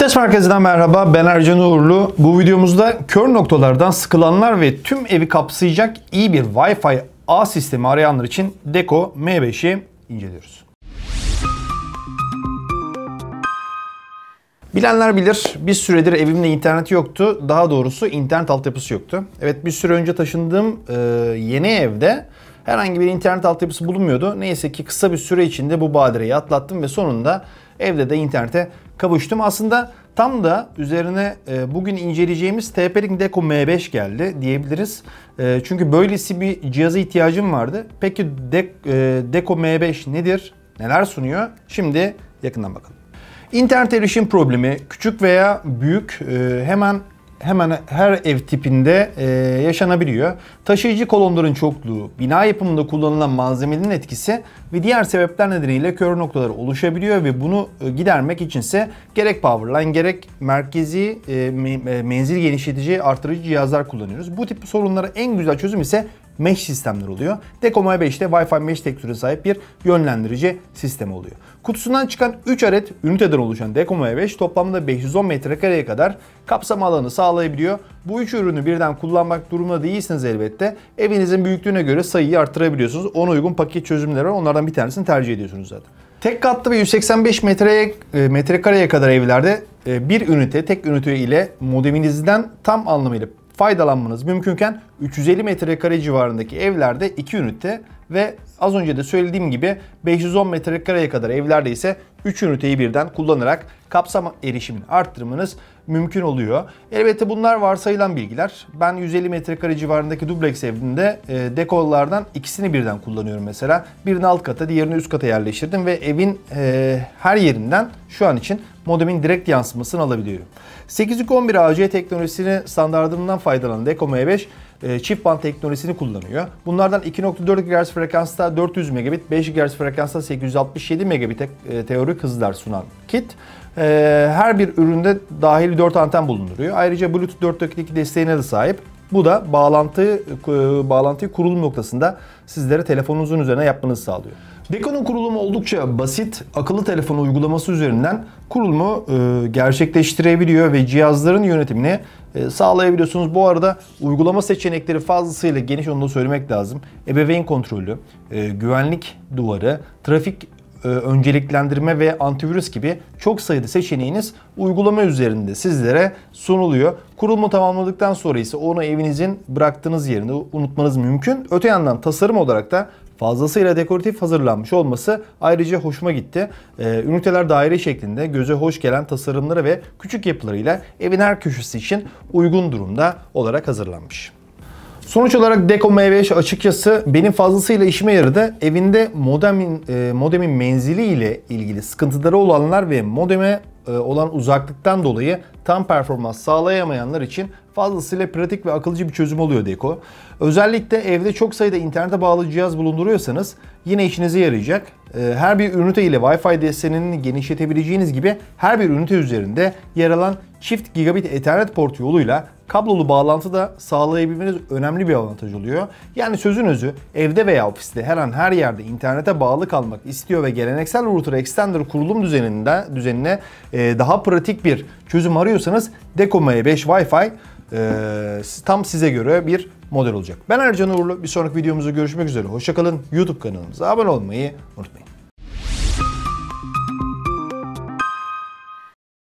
Fites Merkezi'den merhaba ben Ercan Uğurlu. Bu videomuzda kör noktalardan sıkılanlar ve tüm evi kapsayacak iyi bir Wi-Fi A sistemi arayanlar için Deco M5'i inceliyoruz. Bilenler bilir bir süredir evimde internet yoktu. Daha doğrusu internet altyapısı yoktu. Evet bir süre önce taşındığım e, yeni evde herhangi bir internet altyapısı bulunmuyordu. Neyse ki kısa bir süre içinde bu badireyi atlattım ve sonunda evde de internete kavuştum. Aslında tam da üzerine e, bugün inceleyeceğimiz TP-Link Deco M5 geldi diyebiliriz. E, çünkü böylesi bir cihaza ihtiyacım vardı. Peki e, Deco M5 nedir? Neler sunuyor? Şimdi yakından bakalım. İnternet erişim problemi küçük veya büyük hemen hemen her ev tipinde e, yaşanabiliyor. Taşıyıcı kolonların çokluğu, bina yapımında kullanılan malzemenin etkisi ve diğer sebepler nedeniyle kör noktaları oluşabiliyor ve bunu e, gidermek içinse gerek powerline gerek merkezi e, e, menzil genişletici artırıcı cihazlar kullanıyoruz. Bu tip sorunlara en güzel çözüm ise mesh sistemler oluyor. Decomo i5'te Wi-Fi mesh tekstüre sahip bir yönlendirici sistemi oluyor. Kutusundan çıkan 3 adet üniteden oluşan Decomo i5 toplamda 510 metrekareye kadar kapsam alanı sağlayabiliyor. Bu üç ürünü birden kullanmak durumunda değilsiniz elbette. Evinizin büyüklüğüne göre sayıyı arttırabiliyorsunuz. Ona uygun paket çözümleri var. Onlardan bir tanesini tercih ediyorsunuz zaten. Tek katlı ve 185 metreye, e, metrekareye kadar evlerde e, bir ünite, tek ünite ile modeminizden tam anlamıyla faydalanmanız mümkünken 350 metrekare civarındaki evlerde 2 ünite ve az önce de söylediğim gibi 510 metrekareye kadar evlerde ise 3 üniteyi birden kullanarak kapsam erişimini arttırmanız mümkün oluyor. Elbette bunlar varsayılan bilgiler. Ben 150 metrekare civarındaki dubleks evimde e, dekollardan ikisini birden kullanıyorum mesela. Birini alt kata diğerini üst kata yerleştirdim ve evin e, her yerinden şu an için modemin direkt yansımasını alabiliyorum. 811 AC teknolojisini standartından faydalanan Deko M5 e, çift band teknolojisini kullanıyor. Bunlardan 2.4 GHz frekansta 400 megabit, 5 GHz frekansta 867 megabit teorik hızlar sunan kit e, her bir üründe dahil 4 anten bulunduruyor. Ayrıca Bluetooth 4.2 desteğine de sahip. Bu da bağlantı e, bağlantıyı kurulum noktasında sizlere telefonunuzun üzerine yapmanızı sağlıyor. Deko'nun kurulumu oldukça basit. Akıllı telefon uygulaması üzerinden kurulumu e, gerçekleştirebiliyor ve cihazların yönetimini e, sağlayabiliyorsunuz. Bu arada uygulama seçenekleri fazlasıyla geniş onu da söylemek lazım. Ebeveyn kontrolü, güvenlik duvarı, trafik e, önceliklendirme ve antivirüs gibi çok sayıda seçeneğiniz uygulama üzerinde sizlere sunuluyor. Kurulumu tamamladıktan sonra ise onu evinizin bıraktığınız yerinde unutmanız mümkün. Öte yandan tasarım olarak da fazlasıyla dekoratif hazırlanmış olması ayrıca hoşuma gitti. E, üniteler daire şeklinde göze hoş gelen tasarımları ve küçük yapılarıyla evin her köşesi için uygun durumda olarak hazırlanmış. Sonuç olarak Deco mv 5 açıkçası benim fazlasıyla işime yaradı. Evinde modemin, e, modemin menzili ile ilgili sıkıntıları olanlar ve modeme e, olan uzaklıktan dolayı tam performans sağlayamayanlar için fazlasıyla pratik ve akılcı bir çözüm oluyor Deco. Özellikle evde çok sayıda internete bağlı cihaz bulunduruyorsanız yine işinize yarayacak. E, her bir ünite ile Wi-Fi desteğinin genişletebileceğiniz gibi her bir ünite üzerinde yer alan çift gigabit ethernet portu yoluyla kablolu bağlantı da sağlayabilmeniz önemli bir avantaj oluyor. Yani sözün özü evde veya ofiste her an her yerde internete bağlı kalmak istiyor ve geleneksel router extender kurulum düzeninde düzenine e, daha pratik bir çözüm arıyorsanız Decoma E5 Wi-Fi e, tam size göre bir model olacak. Ben Ercan Uğurlu. Bir sonraki videomuzda görüşmek üzere. Hoşçakalın. YouTube kanalımıza abone olmayı unutmayın.